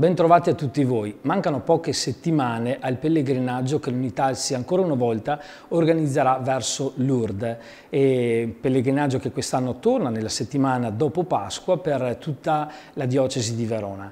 Bentrovati a tutti voi. Mancano poche settimane al pellegrinaggio che l'Unità si ancora una volta organizzerà verso Lourdes. E pellegrinaggio che quest'anno torna nella settimana dopo Pasqua per tutta la diocesi di Verona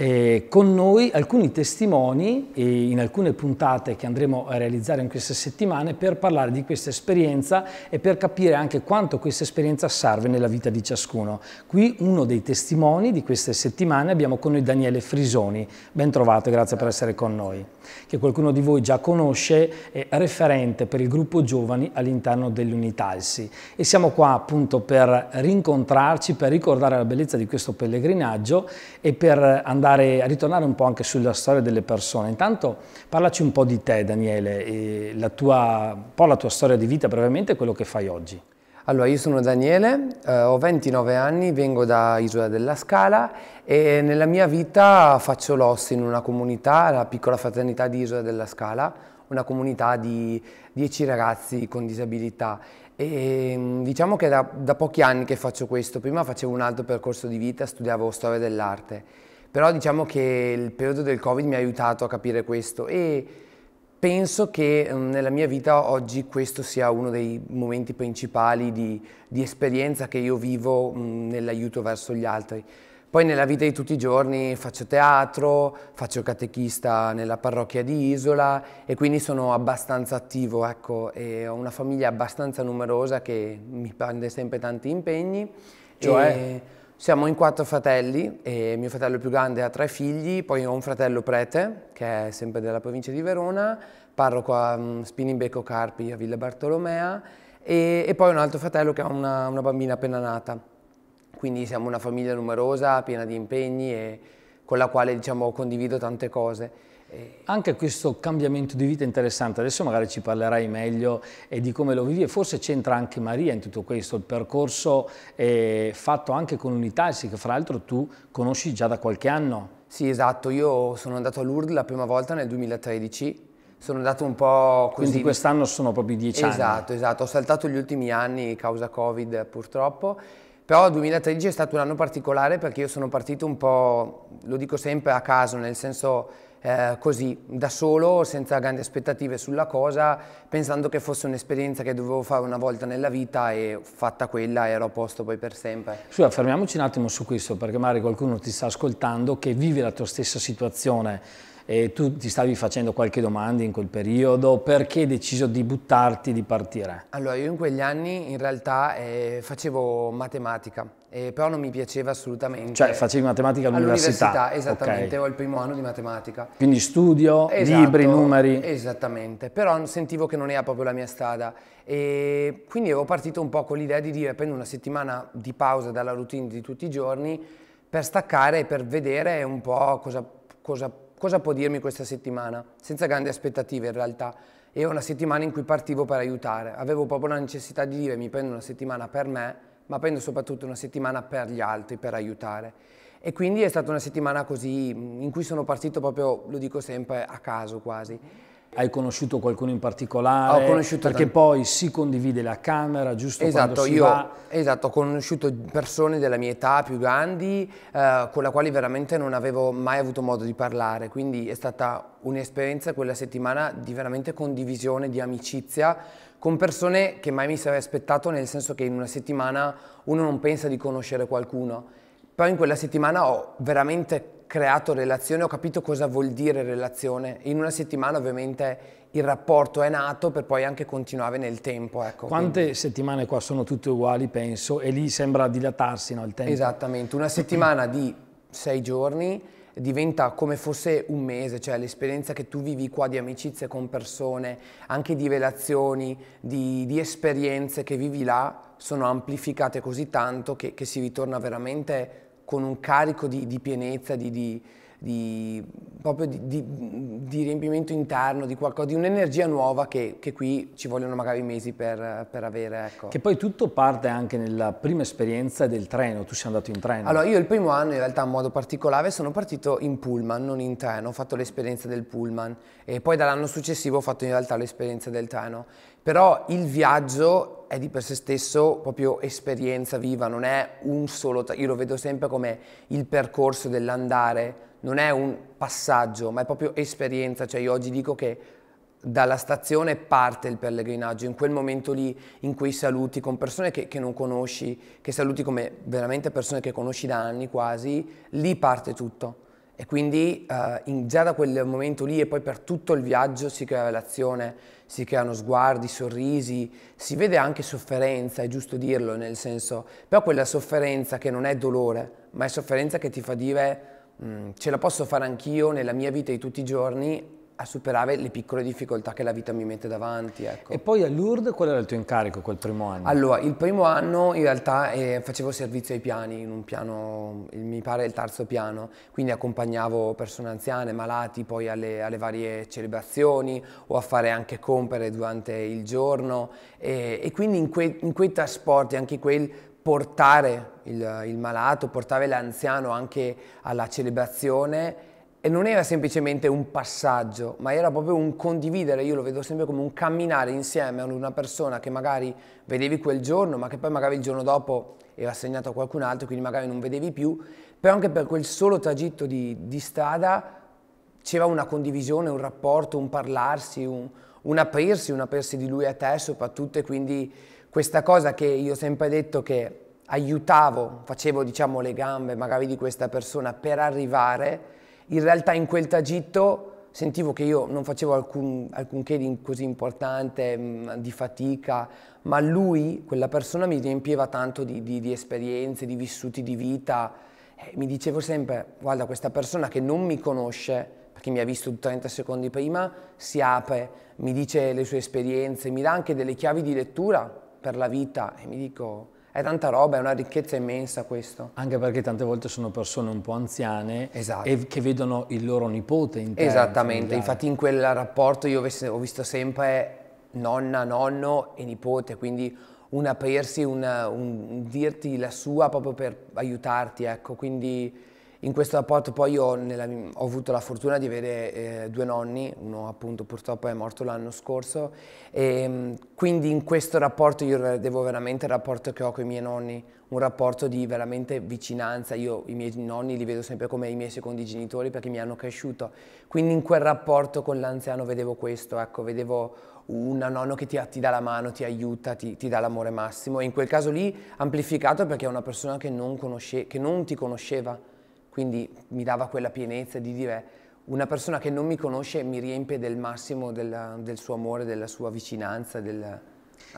eh, con noi alcuni testimoni eh, in alcune puntate che andremo a realizzare in queste settimane per parlare di questa esperienza e per capire anche quanto questa esperienza serve nella vita di ciascuno. Qui uno dei testimoni di queste settimane abbiamo con noi Daniele Frisoni, ben trovato, grazie per essere con noi, che qualcuno di voi già conosce, è referente per il gruppo giovani all'interno dell'Unitalsi e siamo qua appunto per rincontrarci, per ricordare la bellezza di questo pellegrinaggio e per andare andare, a ritornare un po' anche sulla storia delle persone. Intanto parlaci un po' di te, Daniele, la tua, un po' la tua storia di vita brevemente quello che fai oggi. Allora, io sono Daniele, eh, ho 29 anni, vengo da Isola della Scala e nella mia vita faccio l'os in una comunità, la piccola fraternità di Isola della Scala, una comunità di 10 ragazzi con disabilità. E, mm, diciamo che da, da pochi anni che faccio questo, prima facevo un altro percorso di vita, studiavo storia dell'arte però diciamo che il periodo del Covid mi ha aiutato a capire questo e penso che mm, nella mia vita oggi questo sia uno dei momenti principali di, di esperienza che io vivo mm, nell'aiuto verso gli altri. Poi nella vita di tutti i giorni faccio teatro, faccio catechista nella parrocchia di Isola e quindi sono abbastanza attivo, ecco, e ho una famiglia abbastanza numerosa che mi prende sempre tanti impegni. Cioè? E siamo in quattro fratelli e mio fratello più grande ha tre figli, poi ho un fratello prete che è sempre della provincia di Verona, parroco a mm, Spinibecco Carpi a Villa Bartolomea e, e, poi un altro fratello che ha una, una, bambina appena nata. Quindi siamo una famiglia numerosa, piena di impegni e con la quale diciamo, condivido tante cose anche questo cambiamento di vita interessante, adesso magari ci parlerai meglio e di come lo vivi e forse c'entra anche Maria in tutto questo, il percorso eh, fatto anche con l'Unitalsi che fra l'altro tu conosci già da qualche anno. Sì esatto, io sono andato a Lourdes la prima volta nel 2013, sono andato un po' così. Quindi quest'anno sono proprio dieci esatto, anni. Esatto, esatto, ho saltato gli ultimi anni causa Covid purtroppo però il 2013 è stato un anno particolare perché io sono partito un po', lo dico sempre a caso, nel senso eh, così, da solo, senza grandi aspettative sulla cosa, pensando che fosse un'esperienza che dovevo fare una volta nella vita e fatta quella ero a posto poi per sempre. Scusa, fermiamoci un attimo su questo, perché magari qualcuno ti sta ascoltando che vive la tua stessa situazione e tu ti stavi facendo qualche domanda in quel periodo, perché hai deciso di buttarti, di partire? Allora, io in quegli anni in realtà eh, facevo matematica eh, però non mi piaceva assolutamente. Cioè facevi matematica all'università? All'università, esattamente, okay. ho il primo anno di matematica. Quindi studio, esatto, libri, numeri? Esattamente, però sentivo che non era proprio la mia strada e quindi ero partito un po' con l'idea di dire prendo una settimana di pausa dalla routine di tutti i giorni per staccare e per vedere un po' cosa, cosa, cosa può dirmi questa settimana, senza grandi aspettative in realtà. Era una settimana in cui partivo per aiutare, avevo proprio la necessità di dire mi prendo una settimana per me ma prendo soprattutto una settimana per gli altri, per aiutare. E quindi è stata una settimana così in cui sono partito proprio, lo dico sempre, a caso quasi. Hai conosciuto qualcuno in particolare? Ho conosciuto perché tanti. poi si condivide la camera, giusto? Esatto, io va. esatto, ho conosciuto persone della mia età più grandi eh, con le quali veramente non avevo mai avuto modo di parlare, quindi è stata un'esperienza quella settimana di veramente condivisione, di amicizia con persone che mai mi sarei aspettato, nel senso che in una settimana uno non pensa di conoscere qualcuno, però in quella settimana ho veramente creato relazione, ho capito cosa vuol dire relazione. In una settimana ovviamente il rapporto è nato per poi anche continuare nel tempo. Ecco. Quante Quindi. settimane qua sono tutte uguali, penso, e lì sembra dilatarsi no, il tempo. Esattamente, una settimana di sei giorni diventa come fosse un mese, cioè l'esperienza che tu vivi qua di amicizie con persone, anche di relazioni, di, di esperienze che vivi là, sono amplificate così tanto che, che si ritorna veramente con un carico di, di pienezza, di, di di, proprio di, di, di, riempimento interno, di, qualcosa, di un'energia nuova che, che, qui ci vogliono magari mesi per, per avere. Ecco. Che poi tutto parte anche nella prima esperienza del treno, tu sei andato in treno. Allora io il primo anno in realtà in modo particolare sono partito in pullman, non in treno, ho fatto l'esperienza del pullman e poi dall'anno successivo ho fatto in realtà l'esperienza del treno. Però il viaggio è di per sé stesso proprio esperienza viva, non è un solo, io lo vedo sempre come il percorso dell'andare non è un passaggio, ma è proprio esperienza, cioè io oggi dico che dalla stazione parte il pellegrinaggio, in quel momento lì in quei saluti con persone che, che, non conosci, che saluti come veramente persone che conosci da anni quasi, lì parte tutto. E quindi eh, in, già da quel momento lì e poi per tutto il viaggio si crea relazione, si creano sguardi, sorrisi, si vede anche sofferenza, è giusto dirlo nel senso, però quella sofferenza che non è dolore, ma è sofferenza che ti fa dire Mm, ce la posso fare anch'io nella mia vita di tutti i giorni a superare le piccole difficoltà che la vita mi mette davanti. Ecco. E poi a Lourdes qual era il tuo incarico quel primo anno? Allora, il primo anno in realtà eh, facevo servizio ai piani, in un piano, il, mi pare il terzo piano, quindi accompagnavo persone anziane, malati, poi alle, alle varie celebrazioni o a fare anche compere durante il giorno e, e quindi in, que, in quei trasporti, anche quel portare il, il malato, portare l'anziano anche alla celebrazione e non era semplicemente un passaggio, ma era proprio un condividere, io lo vedo sempre come un camminare insieme a una persona che magari vedevi quel giorno, ma che poi magari il giorno dopo era assegnato a qualcun altro, quindi magari non vedevi più, però anche per quel solo tragitto di, di strada c'era una condivisione, un rapporto, un parlarsi, un, un aprirsi, un aprirsi di lui a te soprattutto e quindi questa cosa che io ho sempre detto che aiutavo, facevo diciamo le gambe magari di questa persona per arrivare, in realtà in quel tragitto sentivo che io non facevo alcun, alcunché di così importante, mh, mm, di fatica, ma lui, quella persona mi riempiva tanto di, di, di esperienze, di vissuti di vita, eh, mi dicevo sempre, guarda questa persona che non mi conosce, perché mi ha visto 30 secondi prima, si apre, mi dice le sue esperienze, mi dà anche delle chiavi di lettura per la vita e mi dico è tanta roba, è una ricchezza immensa questo. Anche perché tante volte sono persone un po' anziane esatto. e che vedono il loro nipote in te. Esattamente, infatti in quel rapporto io ho visto sempre nonna, nonno e nipote, quindi un aprirsi, un, un dirti la sua proprio per aiutarti, ecco, quindi in questo rapporto poi ho, nella, ho avuto la fortuna di avere eh, due nonni, uno appunto purtroppo è morto l'anno scorso, e, ehm, quindi in questo rapporto io devo veramente il rapporto che ho con i miei nonni, un rapporto di veramente vicinanza, io i miei nonni li vedo sempre come i miei secondi genitori perché mi hanno cresciuto, quindi in quel rapporto con l'anziano vedevo questo, ecco, vedevo un nonno che ti, ti, dà la mano, ti aiuta, ti, ti dà l'amore massimo. E in quel caso lì amplificato perché è una persona che non, conosce, che non ti conosceva quindi mi dava quella pienezza di dire una persona che non mi conosce mi riempie del massimo della, del suo amore, della sua vicinanza. Del...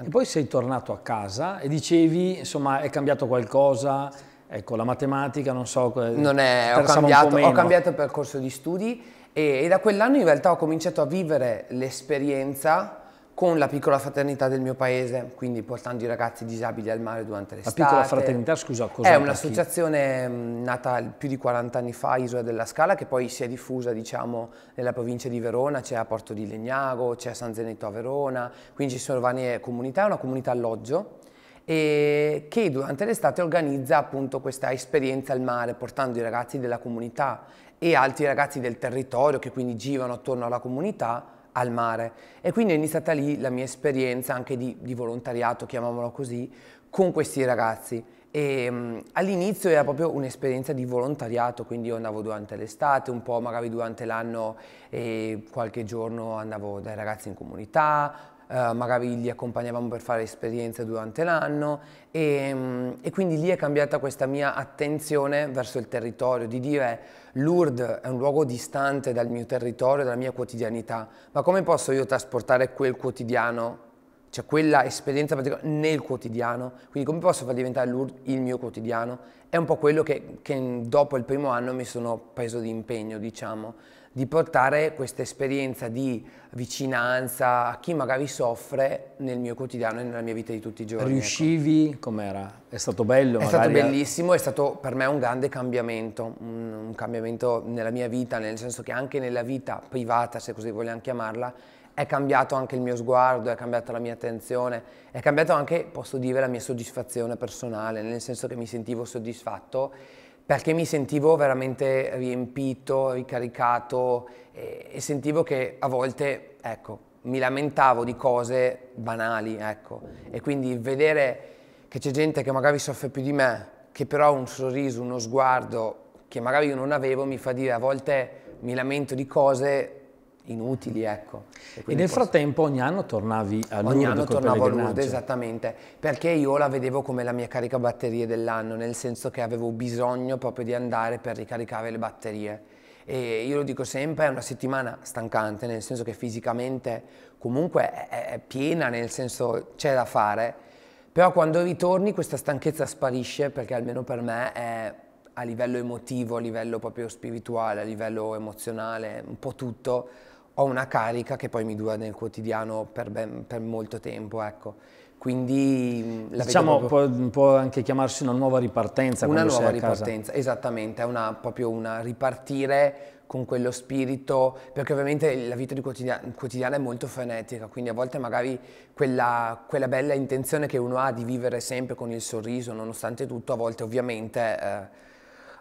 E poi sei tornato a casa e dicevi, insomma, è cambiato qualcosa, ecco, la matematica, non so... Eh, non è, ho cambiato, ho cambiato il percorso di studi e, e da quell'anno in realtà ho cominciato a vivere l'esperienza con la piccola fraternità del mio paese, quindi portando i ragazzi disabili al mare durante l'estate. La piccola fraternità, scusa, cosa È È un'associazione mm, nata più di 40 anni fa, Isola della Scala, che poi si è diffusa, diciamo, nella provincia di Verona, c'è a Porto di Legnago, c'è a San Zenetto a Verona, quindi ci sono varie comunità, è una comunità alloggio, e che durante l'estate organizza appunto questa esperienza al mare, portando i ragazzi della comunità e altri ragazzi del territorio che quindi girano attorno alla comunità al mare. E quindi è iniziata lì la mia esperienza anche di, di volontariato, chiamiamolo così, con questi ragazzi. um, all'inizio era proprio un'esperienza di volontariato, quindi io andavo durante l'estate, un po' magari durante l'anno e qualche giorno andavo dai ragazzi in comunità, eh, magari li accompagnavamo per fare esperienze durante l'anno e, mm, e, quindi lì è cambiata questa mia attenzione verso il territorio, di dire Lourdes è un luogo distante dal mio territorio, dalla mia quotidianità, ma come posso io trasportare quel quotidiano, cioè quella esperienza particolare nel quotidiano, quindi come posso far diventare Lourdes il mio quotidiano? È un po' quello che, che dopo il primo anno mi sono preso di impegno, diciamo di portare questa esperienza di vicinanza a chi magari soffre nel mio quotidiano e nella mia vita di tutti i giorni. Ecco. Riuscivi? Ecco. Com'era? È stato bello? È stato bellissimo, è stato per me un grande cambiamento, un, un cambiamento nella mia vita, nel senso che anche nella vita privata, se così vogliamo chiamarla, è cambiato anche il mio sguardo, è cambiata la mia attenzione, è cambiata anche, posso dire, la mia soddisfazione personale, nel senso che mi sentivo soddisfatto perché mi sentivo veramente riempito, ricaricato e, e sentivo che a volte, ecco, mi lamentavo di cose banali, ecco. E quindi vedere che c'è gente che magari soffre più di me, che però ha un sorriso, uno sguardo che magari io non avevo, mi fa dire a volte mi lamento di cose inutili, ecco. E, e nel posso... frattempo ogni anno tornavi a Lourdes? Ogni anno tornavo a Lourdes, esattamente, perché io la vedevo come la mia carica batterie dell'anno, nel senso che avevo bisogno proprio di andare per ricaricare le batterie. E io lo dico sempre, è una settimana stancante, nel senso che fisicamente comunque è, è piena, nel senso c'è da fare, però quando ritorni questa stanchezza sparisce, perché almeno per me è a livello emotivo, a livello proprio spirituale, a livello emozionale, un po' tutto, ho una carica che poi mi dura nel quotidiano per, ben, per molto tempo, ecco. Quindi mm, la diciamo, proprio... può, può, anche chiamarsi una nuova ripartenza. Una nuova ripartenza, casa. esattamente, è una, proprio una ripartire con quello spirito, perché ovviamente la vita quotidiana, quotidiana, è molto frenetica, quindi a volte magari quella, quella, bella intenzione che uno ha di vivere sempre con il sorriso, nonostante tutto, a volte ovviamente... Eh,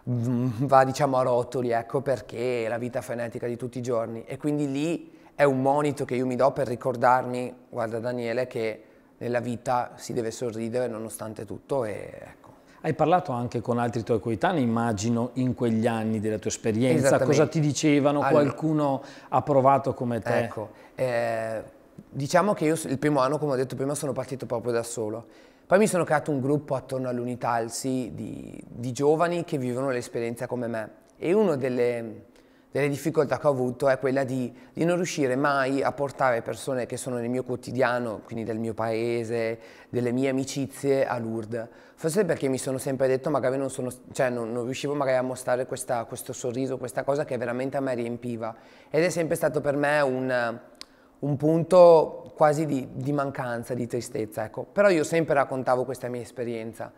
va diciamo a rotoli, ecco perché è la vita frenetica di tutti i giorni e quindi lì è un monito che io mi do per ricordarmi, guarda Daniele, che nella vita si deve sorridere nonostante tutto e ecco. Hai parlato anche con altri tuoi coetanei, immagino, in quegli anni della tua esperienza, cosa ti dicevano, allora, qualcuno ha provato come te? Ecco, eh, diciamo che io il primo anno, come ho detto prima, sono partito proprio da solo poi mi sono creato un gruppo attorno all'Unità al di, di, giovani che vivono l'esperienza come me e una delle, delle, difficoltà che ho avuto è quella di, di, non riuscire mai a portare persone che sono nel mio quotidiano, quindi del mio paese, delle mie amicizie a Lourdes. Forse perché mi sono sempre detto magari non, sono, cioè non, non riuscivo magari a mostrare questa, questo sorriso, questa cosa che veramente a me riempiva. Ed è sempre stato per me un un punto quasi di, di mancanza, di tristezza, ecco. Però io sempre raccontavo questa mia esperienza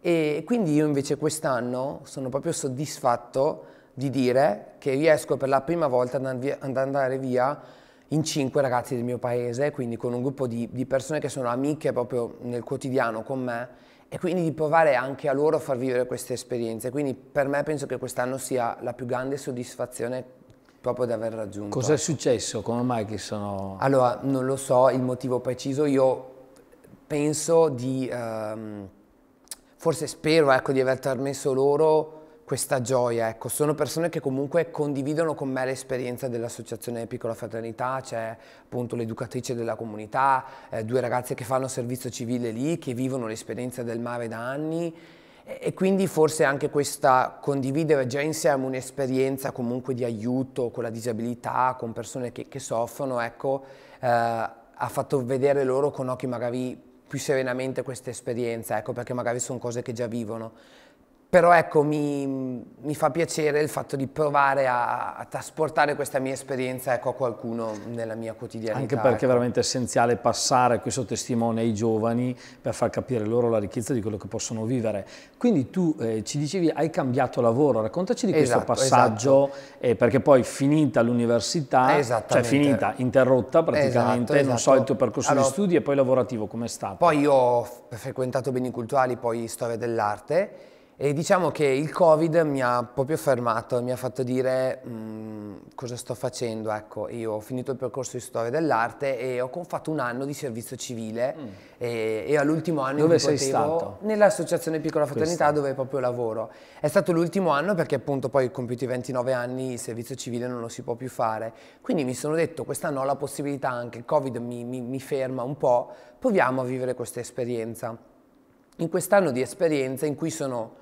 e quindi io invece quest'anno sono proprio soddisfatto di dire che riesco per la prima volta ad andare via in cinque ragazzi del mio paese, quindi con un gruppo di, di, persone che sono amiche proprio nel quotidiano con me e quindi di provare anche a loro a far vivere queste esperienze. Quindi per me penso che quest'anno sia la più grande soddisfazione proprio di aver raggiunto. Cos'è ecco. successo? Come mai che sono... Allora, non lo so il motivo preciso, io penso di... Ehm, forse spero ecco, di aver trasmesso loro questa gioia, ecco. sono persone che comunque condividono con me l'esperienza dell'associazione Piccola Fraternità, c'è appunto l'educatrice della comunità, eh, due ragazze che fanno servizio civile lì, che vivono l'esperienza del mare da anni e quindi forse anche questa condividere già insieme un'esperienza comunque di aiuto con la disabilità, con persone che, che soffrono, ecco, eh, ha fatto vedere loro con occhi magari più serenamente questa esperienza, ecco, perché magari sono cose che già vivono però ecco, mi, mi, fa piacere il fatto di provare a, a trasportare questa mia esperienza ecco, a qualcuno nella mia quotidianità. Anche perché ecco. è veramente essenziale passare questo testimone ai giovani per far capire loro la ricchezza di quello che possono vivere. Quindi tu eh, ci dicevi hai cambiato lavoro, raccontaci di esatto, questo passaggio, esatto. eh, perché poi finita l'università, cioè finita, interrotta praticamente, esatto, non so esatto. il tuo percorso allora, di studi e poi lavorativo com'è stato? Poi io ho frequentato beni culturali, poi storia dell'arte, e diciamo che il Covid mi ha proprio fermato, mi ha fatto dire mh, mm, cosa sto facendo. Ecco, io ho finito il percorso di storia dell'arte e ho fatto un anno di servizio civile mm. e, e, all'ultimo anno dove sei stato? Nell'associazione Piccola Fraternità Questa. dove proprio lavoro. È stato l'ultimo anno perché appunto poi compiuti i 29 anni il servizio civile non lo si può più fare. Quindi mi sono detto quest'anno ho la possibilità anche, il Covid mi, mi, mi ferma un po', proviamo a vivere questa esperienza. In quest'anno di esperienza in cui sono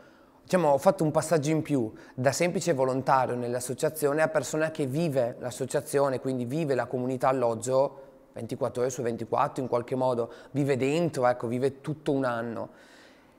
Diciamo, ho fatto un passaggio in più da semplice volontario nell'associazione a persona che vive l'associazione, quindi vive la comunità alloggio 24 ore su 24 in qualche modo, vive dentro, ecco, vive tutto un anno.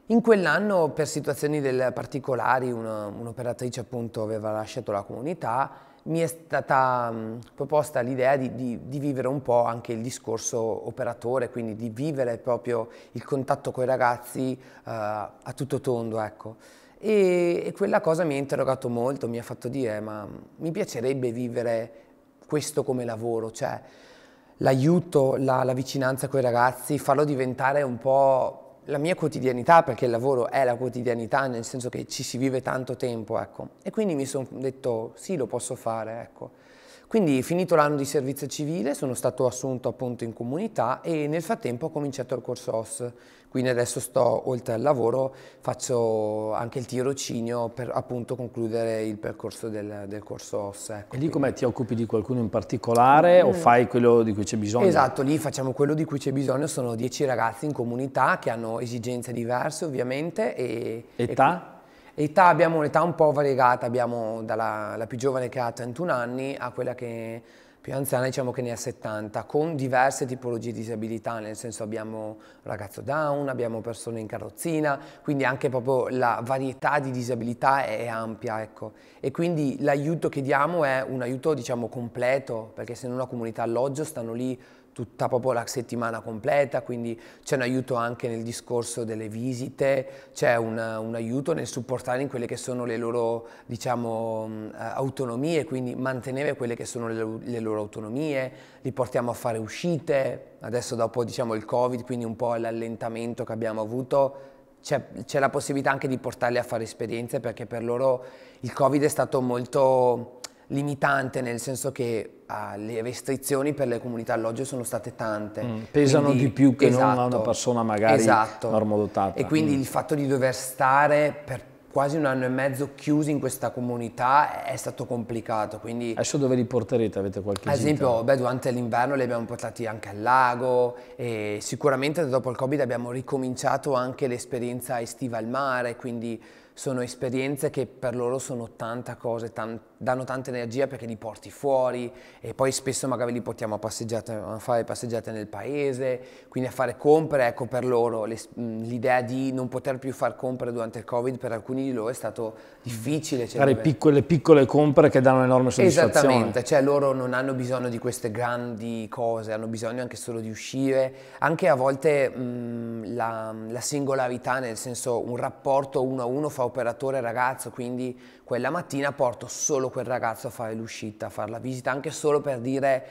In quell'anno, per situazioni particolari, un'operatrice appunto aveva lasciato la comunità, mi è stata mh, mm, proposta l'idea di, di, di, vivere un po' anche il discorso operatore, quindi di vivere proprio il contatto con i ragazzi eh, a tutto tondo, ecco. E, e quella cosa mi ha interrogato molto, mi ha fatto dire ma mi piacerebbe vivere questo come lavoro, cioè l'aiuto, la, la vicinanza con i ragazzi, farlo diventare un po' la mia quotidianità, perché il lavoro è la quotidianità, nel senso che ci si vive tanto tempo, ecco. E quindi mi sono detto sì, lo posso fare, ecco. Quindi finito l'anno di servizio civile sono stato assunto appunto in comunità e nel frattempo ho cominciato il corso OS, quindi adesso sto, oltre al lavoro, faccio anche il tirocinio per appunto concludere il percorso del, del corso OSSE. Ecco. E lì come ti occupi di qualcuno in particolare mm. o fai quello di cui c'è bisogno? Esatto, lì facciamo quello di cui c'è bisogno, sono dieci ragazzi in comunità che hanno esigenze diverse ovviamente. E, Età? E Età, abbiamo un'età un po' variegata, abbiamo dalla più giovane che ha 31 anni a quella che più anziana diciamo che ne ha 70, con diverse tipologie di disabilità, nel senso abbiamo ragazzo down, abbiamo persone in carrozzina, quindi anche proprio la varietà di disabilità è, ampia, ecco. E quindi l'aiuto che diamo è un aiuto diciamo completo, perché se non una comunità alloggio stanno lì tutta proprio la settimana completa, quindi c'è un aiuto anche nel discorso delle visite, c'è un, un, aiuto nel supportare in quelle che sono le loro diciamo, mm, eh, autonomie, quindi mantenere quelle che sono le, le, loro autonomie, li portiamo a fare uscite, adesso dopo diciamo, il Covid, quindi un po' l'allentamento che abbiamo avuto, c'è la possibilità anche di portarli a fare esperienze perché per loro il Covid è stato molto limitante nel senso che uh, le restrizioni per le comunità alloggio sono state tante. Mm, pesano quindi, di più che esatto, non una persona magari esatto. normodotata. E quindi mm. il fatto di dover stare per quasi un anno e mezzo chiusi in questa comunità è stato complicato. Quindi, Adesso dove li porterete? Avete qualche Ad esempio, beh, durante l'inverno li abbiamo portati anche al lago e sicuramente dopo il Covid abbiamo ricominciato anche l'esperienza estiva al mare, quindi sono esperienze che per loro sono tanta cose, tante danno tanta energia perché li porti fuori e poi spesso magari li portiamo a, passeggiate, a fare passeggiate nel paese, quindi a fare compere, ecco per loro le, mm, l'idea di non poter più far compere durante il Covid per alcuni di loro è stato difficile. Cioè fare piccole, piccole compere che danno enorme soddisfazione. Esattamente, cioè loro non hanno bisogno di queste grandi cose, hanno bisogno anche solo di uscire, anche a volte mh, mm, la, la singolarità, nel senso un rapporto uno a uno fa operatore ragazzo, quindi quella mattina porto solo quel ragazzo a fare l'uscita, a fare la visita, anche solo per dire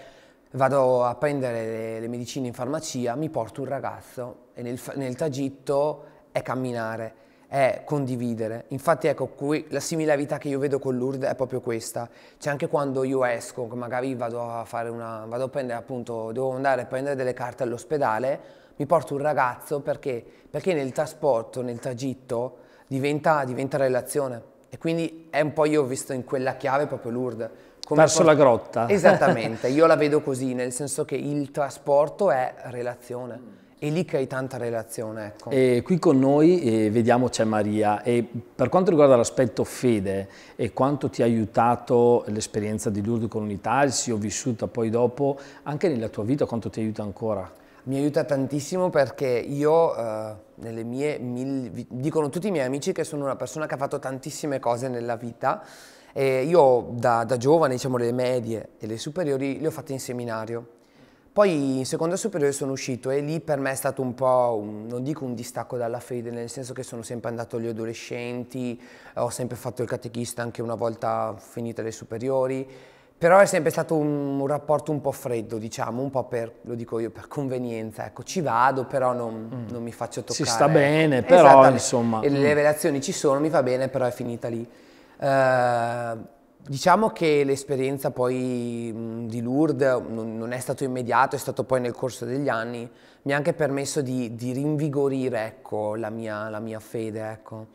vado a prendere le, le medicine in farmacia, mi porto un ragazzo e nel, nel tragitto è camminare è condividere. Infatti ecco qui la similarità che io vedo con Lourdes è proprio questa. C'è cioè, anche quando io esco, magari vado a fare una vado a prendere appunto devo andare a prendere delle carte all'ospedale, mi porto un ragazzo perché perché nel trasporto, nel tragitto diventa, diventa relazione. E quindi è un po' io ho visto in quella chiave proprio Lourdes. Come Verso la grotta. Esattamente, io la vedo così, nel senso che il trasporto è relazione. E lì crei tanta relazione, ecco. E qui con noi eh, vediamo c'è Maria e per quanto riguarda l'aspetto fede e quanto ti ha aiutato l'esperienza di Lourdes con il si ho vissuta poi dopo, anche nella tua vita quanto ti aiuta ancora? mi aiuta tantissimo perché io, eh, nelle mie mil... dicono tutti i miei amici che sono una persona che ha fatto tantissime cose nella vita e io da, da giovane, diciamo le medie e le superiori, le ho fatte in seminario. Poi in seconda superiore sono uscito e lì per me è stato un po', un, non dico un distacco dalla fede, nel senso che sono sempre andato agli adolescenti, ho sempre fatto il catechista anche una volta finite le superiori, però è sempre stato un, un, rapporto un po' freddo, diciamo, un po' per, lo dico io, per convenienza. Ecco, ci vado, però non, mm. non mi faccio toccare. Si sta bene, esatto, però insomma... E le mm. relazioni ci sono, mi va bene, però è finita lì. Uh, Diciamo che l'esperienza poi mh, mm, di Lourdes non, non, è stato immediato, è stato poi nel corso degli anni, mi ha anche permesso di, di rinvigorire ecco, la, mia, la, mia, fede. Ecco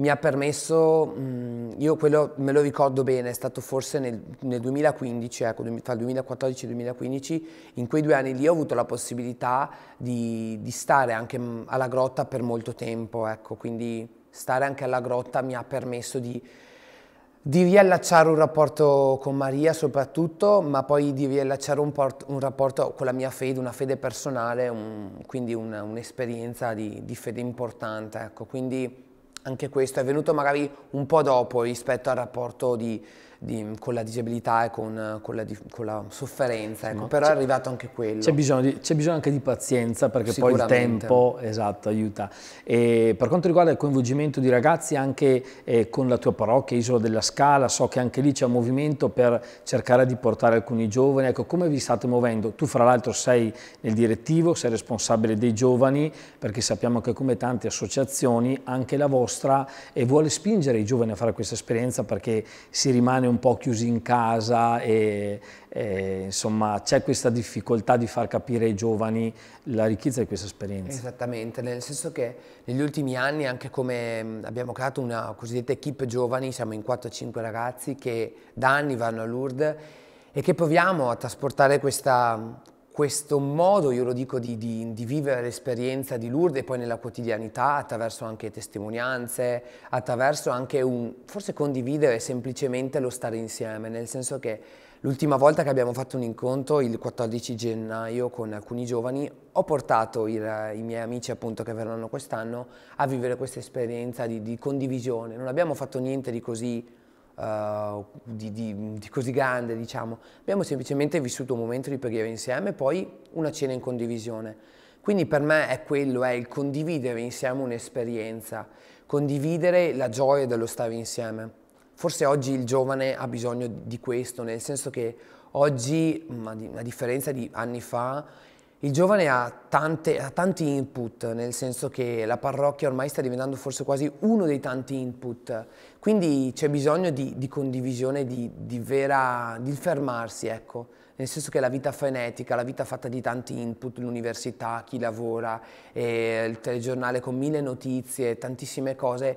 mi ha permesso, mm, io quello me lo ricordo bene, è stato forse nel, nel 2015, ecco, tra il 2014 e il 2015, in quei due anni lì ho avuto la possibilità di, di stare anche mm, alla grotta per molto tempo, ecco, quindi stare anche alla grotta mi ha permesso di, di riallacciare un rapporto con Maria soprattutto, ma poi di riallacciare un, un rapporto con la mia fede, una fede personale, un, quindi un'esperienza di, di, fede importante. Ecco. Quindi anche questo è venuto magari un po' dopo rispetto al rapporto di, di, con la disabilità e con, con, la, con la, sofferenza, ecco. però è arrivato anche quello. C'è bisogno, bisogno, anche di pazienza perché poi il tempo esatto, aiuta. E per quanto riguarda il coinvolgimento di ragazzi anche eh, con la tua parrocchia, Isola della Scala, so che anche lì c'è un movimento per cercare di portare alcuni giovani, ecco come vi state muovendo? Tu fra l'altro sei nel direttivo, sei responsabile dei giovani perché sappiamo che come tante associazioni anche la vostra mostra e vuole spingere i giovani a fare questa esperienza perché si rimane un po' chiusi in casa e, e insomma c'è questa difficoltà di far capire ai giovani la ricchezza di questa esperienza. Esattamente, nel senso che negli ultimi anni anche come abbiamo creato una cosiddetta equip giovani, siamo in 4-5 ragazzi che da anni vanno a Lourdes e che proviamo a trasportare questa questo modo, io lo dico, di, di, di vivere l'esperienza di Lourdes e poi nella quotidianità attraverso anche testimonianze, attraverso anche un, forse condividere semplicemente lo stare insieme, nel senso che l'ultima volta che abbiamo fatto un incontro, il 14 gennaio, con alcuni giovani, ho portato il, i miei amici appunto che verranno quest'anno a vivere questa esperienza di, di condivisione, non abbiamo fatto niente di così eh, di, di, di, così grande, diciamo. Abbiamo semplicemente vissuto un momento di preghiera insieme e poi una cena in condivisione. Quindi per me è quello, è il condividere insieme un'esperienza, condividere la gioia dello stare insieme. Forse oggi il giovane ha bisogno di questo, nel senso che oggi, a differenza di anni fa, il giovane ha, tante, ha, tanti input, nel senso che la parrocchia ormai sta diventando forse quasi uno dei tanti input, quindi c'è bisogno di, di condivisione, di, di, vera, di fermarsi, ecco. Nel senso che la vita frenetica, la vita fatta di tanti input, l'università, chi lavora, eh, il telegiornale con mille notizie, tantissime cose,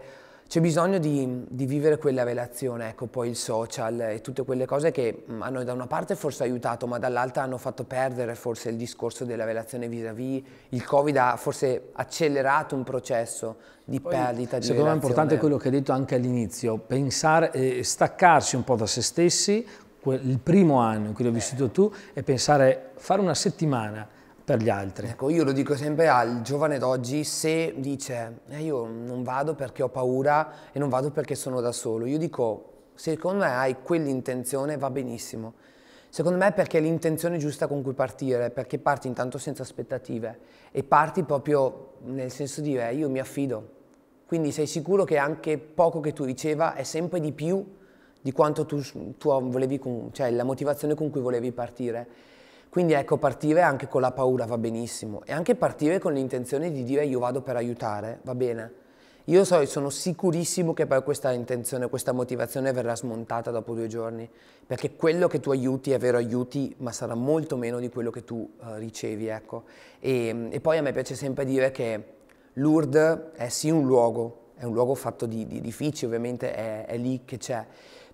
c'è bisogno di, di, vivere quella relazione, ecco, poi il social e tutte quelle cose che hanno mm, da una parte forse aiutato, ma dall'altra hanno fatto perdere forse il discorso della relazione vis-à-vis. Il Covid ha forse accelerato un processo di poi, perdita di Secondo relazione. me è importante quello che hai detto anche all'inizio, pensare, eh, staccarsi un po' da se stessi, il primo anno in cui l'hai eh. vissuto tu, e pensare, fare una settimana per gli altri. Ecco, io lo dico sempre al giovane d'oggi, se dice eh, io non vado perché ho paura e non vado perché sono da solo, io dico secondo me hai quell'intenzione va benissimo. Secondo me è perché è l'intenzione giusta con cui partire, perché parti intanto senza aspettative e parti proprio nel senso di eh, io mi affido. Quindi sei sicuro che anche poco che tu riceva è sempre di più di quanto tu, tu volevi, cioè la motivazione con cui volevi partire. Quindi ecco, partire anche con la paura va benissimo e anche partire con l'intenzione di dire io vado per aiutare, va bene. Io so, sono sicurissimo che poi questa intenzione, questa motivazione verrà smontata dopo due giorni, perché quello che tu aiuti è vero aiuti, ma sarà molto meno di quello che tu uh, ricevi, ecco. E, e, poi a me piace sempre dire che Lourdes è sì un luogo, è un luogo fatto di, di edifici, ovviamente è, è lì che c'è,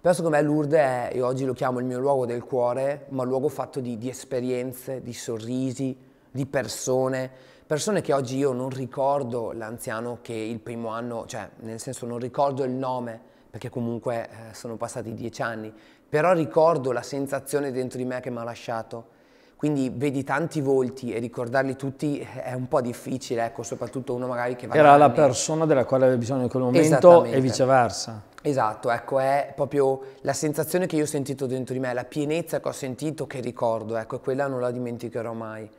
Penso che me Lourdes è, e oggi lo chiamo il mio luogo del cuore, ma un luogo fatto di, di esperienze, di sorrisi, di persone, persone che oggi io non ricordo l'anziano che il primo anno, cioè nel senso non ricordo il nome, perché comunque eh, sono passati dieci anni, però ricordo la sensazione dentro di me che mi ha lasciato, quindi vedi tanti volti e ricordarli tutti eh, è un po' difficile, ecco, soprattutto uno magari che va Era la persona della quale avevi bisogno in quel momento e viceversa. Esatto, ecco, è proprio la sensazione che io ho sentito dentro di me, la pienezza che ho sentito, che ricordo, ecco, quella non la dimenticherò mai.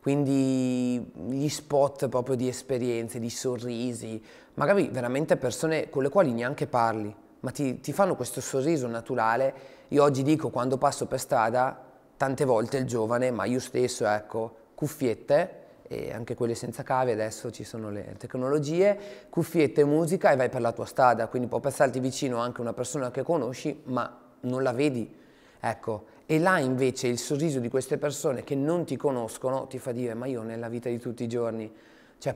Quindi gli spot proprio di esperienze, di sorrisi, magari veramente persone con le quali neanche parli, ma ti, ti fanno questo sorriso naturale. Io oggi dico, quando passo per strada, tante volte il giovane, ma io stesso, ecco, cuffiette, e anche quelle senza cavi, adesso ci sono le tecnologie, cuffiette, musica e vai per la tua strada, quindi può passarti vicino anche una persona che conosci, ma non la vedi, ecco. E là invece il sorriso di queste persone che non ti conoscono ti fa dire ma io nella vita di tutti i giorni, cioè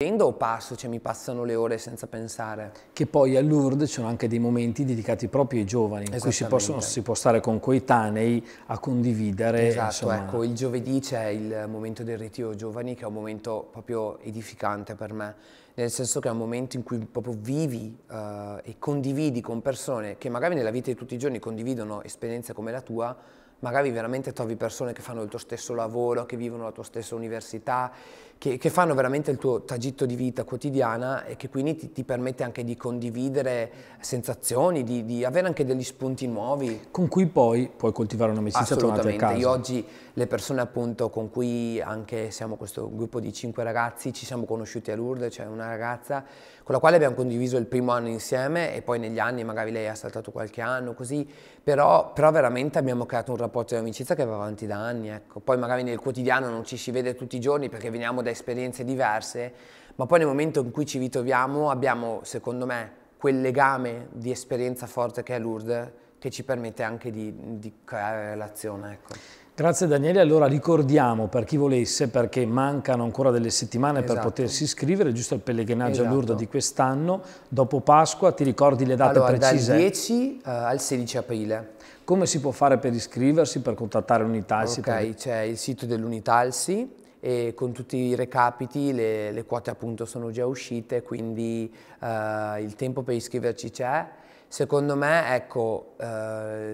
Prendo o passo, cioè mi passano le ore senza pensare. Che poi a Lourdes ci sono anche dei momenti dedicati proprio ai giovani, in cui si, possono, si, può stare con coetanei a condividere. Esatto, insomma. ecco, il giovedì c'è il momento del ritiro giovani che è un momento proprio edificante per me, nel senso che è un momento in cui proprio vivi uh, e condividi con persone che magari nella vita di tutti i giorni condividono esperienze come la tua, magari veramente trovi persone che fanno il tuo stesso lavoro, che vivono la tua stessa università che, che, fanno veramente il tuo tragitto di vita quotidiana e che quindi ti, ti permette anche di condividere sensazioni, di, di, avere anche degli spunti nuovi. Con cui poi puoi coltivare un'amicizia tornata a casa. Io oggi le persone appunto con cui anche siamo questo gruppo di cinque ragazzi, ci siamo conosciuti a Lourdes, cioè una ragazza con la quale abbiamo condiviso il primo anno insieme e poi negli anni magari lei ha saltato qualche anno così, però, però veramente abbiamo creato un rapporto di amicizia che va avanti da anni, ecco. Poi magari nel quotidiano non ci si vede tutti i giorni perché veniamo da esperienze diverse, ma poi nel momento in cui ci ritroviamo abbiamo, secondo me, quel legame di esperienza forte che è Lourdes che ci permette anche di, di creare relazione. Ecco. Grazie Daniele, allora ricordiamo per chi volesse, perché mancano ancora delle settimane esatto. per potersi iscrivere, giusto al pellegrinaggio esatto. a Lourdes di quest'anno, dopo Pasqua, ti ricordi le date allora, precise? Dal 10 uh, al 16 aprile. Come si può fare per iscriversi, per contattare l'Unitalsi? Ok, per... c'è il sito dell'Unitalsi, e con tutti i recapiti le, le quote appunto sono già uscite, quindi eh, il tempo per iscriverci c'è. Secondo me, ecco, eh,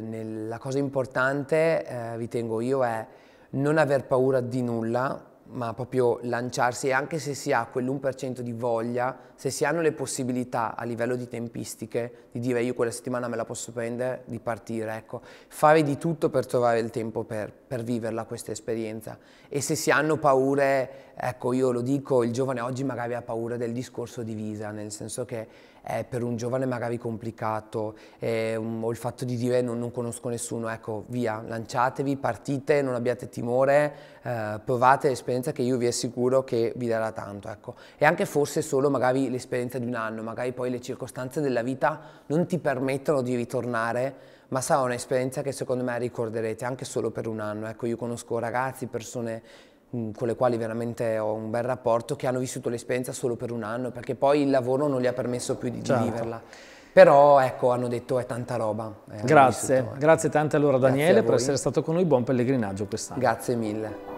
nel, la cosa importante, eh, ritengo io, è non aver paura di nulla, ma proprio lanciarsi e anche se si ha quell'1% di voglia, se si hanno le possibilità a livello di tempistiche di dire io quella settimana me la posso prendere, di partire, ecco, fare di tutto per trovare il tempo per, per viverla questa esperienza e se si hanno paure, ecco io lo dico, il giovane oggi magari ha paura del discorso di visa, nel senso che è eh, per un giovane magari complicato eh, o il fatto di dire non, non, conosco nessuno, ecco via, lanciatevi, partite, non abbiate timore, eh, provate l'esperienza che io vi assicuro che vi darà tanto. Ecco. E anche forse solo magari l'esperienza di un anno, magari poi le circostanze della vita non ti permettono di ritornare ma sarà un'esperienza che secondo me ricorderete anche solo per un anno. Ecco, io conosco ragazzi, persone Mm, con le quali veramente ho un bel rapporto, che hanno vissuto l'esperienza solo per un anno, perché poi il lavoro non gli ha permesso più di, certo. di viverla. Però ecco, hanno detto è tanta roba. Eh, grazie, vissuto, eh. grazie tante allora Daniele per essere stato con noi, buon pellegrinaggio quest'anno. Grazie mille.